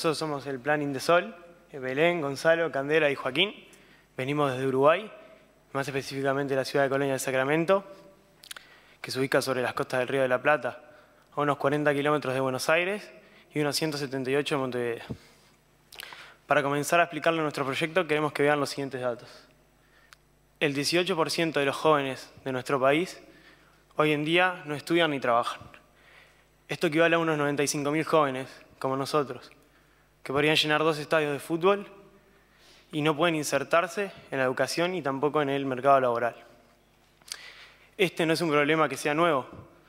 Nosotros somos el Plan Sol, eh, Belén, Gonzalo, Candela y Joaquín. Venimos desde Uruguay, más específicamente la ciudad de Colonia del Sacramento, que se ubica sobre las costas del Río de la Plata, a unos 40 kilómetros de Buenos Aires y unos 178 de Montevideo. Para comenzar a explicarle nuestro proyecto, queremos que vean los siguientes datos. El 18% de los jóvenes de nuestro país hoy en día no estudian ni trabajan. Esto equivale a unos 95.000 jóvenes, como nosotros, que podrían llenar dos estadios de fútbol y no pueden insertarse en la educación y tampoco en el mercado laboral. Este no es un problema que sea nuevo,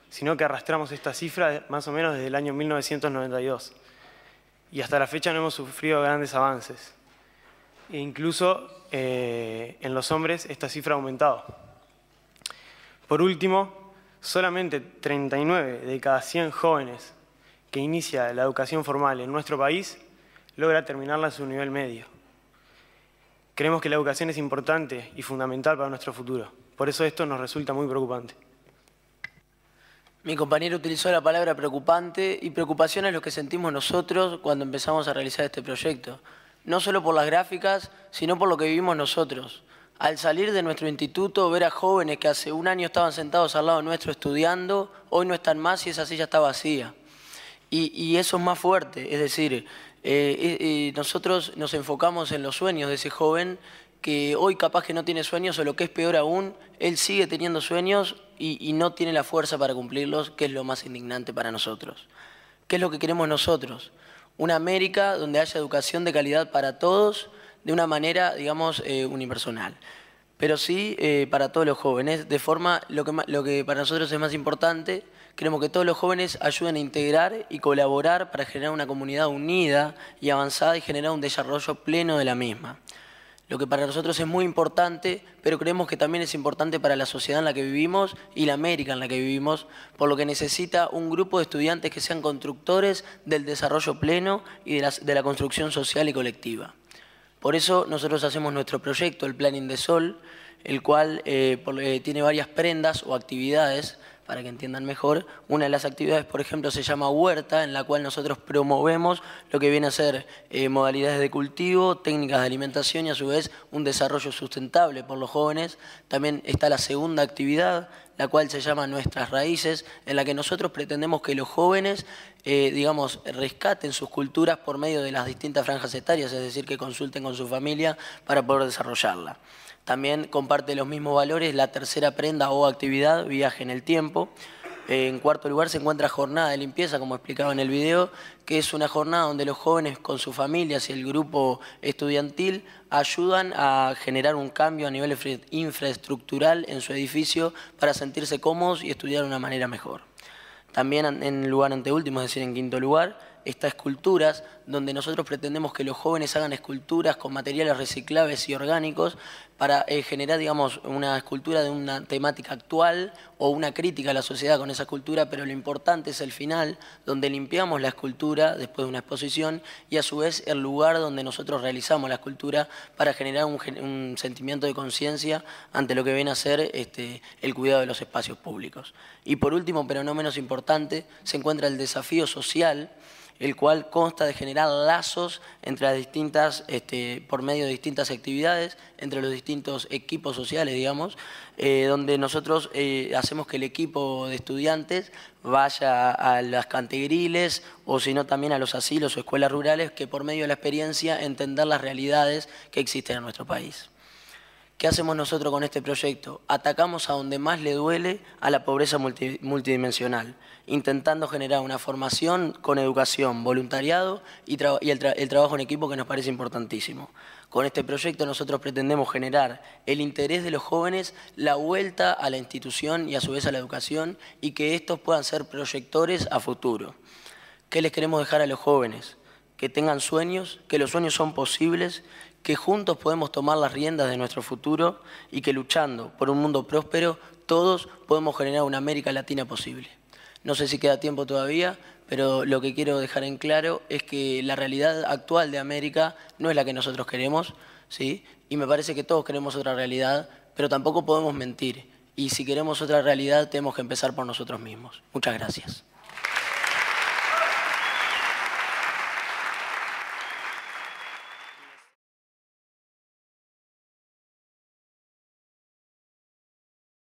sino que arrastramos esta cifra más o menos desde el año 1992. Y hasta la fecha no hemos sufrido grandes avances. E incluso eh, en los hombres esta cifra ha aumentado. Por último, solamente 39 de cada 100 jóvenes que inicia la educación formal en nuestro país logra terminarla en su nivel medio. Creemos que la educación es importante y fundamental para nuestro futuro. Por eso esto nos resulta muy preocupante. Mi compañero utilizó la palabra preocupante y preocupación es lo que sentimos nosotros cuando empezamos a realizar este proyecto. No solo por las gráficas, sino por lo que vivimos nosotros. Al salir de nuestro instituto, ver a jóvenes que hace un año estaban sentados al lado nuestro estudiando, hoy no están más y esa silla está vacía. Y, y eso es más fuerte, es decir, eh, eh, eh, nosotros nos enfocamos en los sueños de ese joven que hoy capaz que no tiene sueños o lo que es peor aún, él sigue teniendo sueños y, no tiene la fuerza para cumplirlos, que es lo más indignante para nosotros. ¿Qué es lo que queremos nosotros? Una América donde haya educación de calidad para todos de una manera, digamos, unipersonal pero sí eh, para todos los jóvenes, de forma, lo que, lo que para nosotros es más importante, creemos que todos los jóvenes ayuden a integrar y colaborar para generar una comunidad unida y avanzada y generar un desarrollo pleno de la misma. Lo que para nosotros es muy importante, pero creemos que también es importante para la sociedad en la que vivimos y la América en la que vivimos, por lo que necesita un grupo de estudiantes que sean constructores del desarrollo pleno y de la construcción social y colectiva. Por eso nosotros hacemos nuestro proyecto, el Planning de Sol, el cual eh, eh, tiene varias prendas o actividades, para que entiendan mejor. Una de las actividades, por ejemplo, se llama huerta, en la cual nosotros promovemos lo que viene a ser eh, modalidades de cultivo, técnicas de alimentación y a su vez un desarrollo sustentable por los jóvenes. También está la segunda actividad, la cual se llama Nuestras Raíces, en la que nosotros pretendemos que los jóvenes, eh, digamos, rescaten sus culturas por medio de las distintas franjas etarias, es decir, que consulten con su familia para poder desarrollarla. También comparte los mismos valores la tercera prenda o actividad, viaje en el tiempo, en cuarto lugar se encuentra jornada de limpieza, como explicaba en el video, que es una jornada donde los jóvenes con sus familias y el grupo estudiantil ayudan a generar un cambio a nivel infraestructural en su edificio para sentirse cómodos y estudiar de una manera mejor. También en lugar anteúltimo, es decir, en quinto lugar, estas esculturas, donde nosotros pretendemos que los jóvenes hagan esculturas con materiales reciclables y orgánicos para eh, generar, digamos, una escultura de una temática actual o una crítica a la sociedad con esa cultura, pero lo importante es el final, donde limpiamos la escultura después de una exposición y a su vez el lugar donde nosotros realizamos la escultura para generar un, sentimiento de conciencia ante lo que viene a ser este, el cuidado de los espacios públicos. Y por último, pero no menos importante, se encuentra el desafío social el cual consta de generar lazos entre las distintas, este, por medio de distintas actividades, entre los distintos equipos sociales, digamos, eh, donde nosotros eh, hacemos que el equipo de estudiantes vaya a las cantegriles o si no también a los asilos o escuelas rurales, que por medio de la experiencia entender las realidades que existen en nuestro país. ¿Qué hacemos nosotros con este proyecto? Atacamos a donde más le duele a la pobreza multidimensional, intentando generar una formación con educación, voluntariado y, el, el, trabajo en equipo que nos parece importantísimo. Con este proyecto nosotros pretendemos generar el interés de los jóvenes, la vuelta a la institución y a su vez a la educación y que estos puedan ser proyectores a futuro. ¿Qué les queremos dejar a los jóvenes? Que tengan sueños, que los sueños son posibles, que juntos podemos tomar las riendas de nuestro futuro y que luchando por un mundo próspero, todos podemos generar una América Latina posible. No sé si queda tiempo todavía, pero lo que quiero dejar en claro es que la realidad actual de América no es la que nosotros queremos, ¿sí? y me parece que todos queremos otra realidad, pero tampoco podemos mentir. Y si queremos otra realidad, tenemos que empezar por nosotros mismos. Muchas gracias.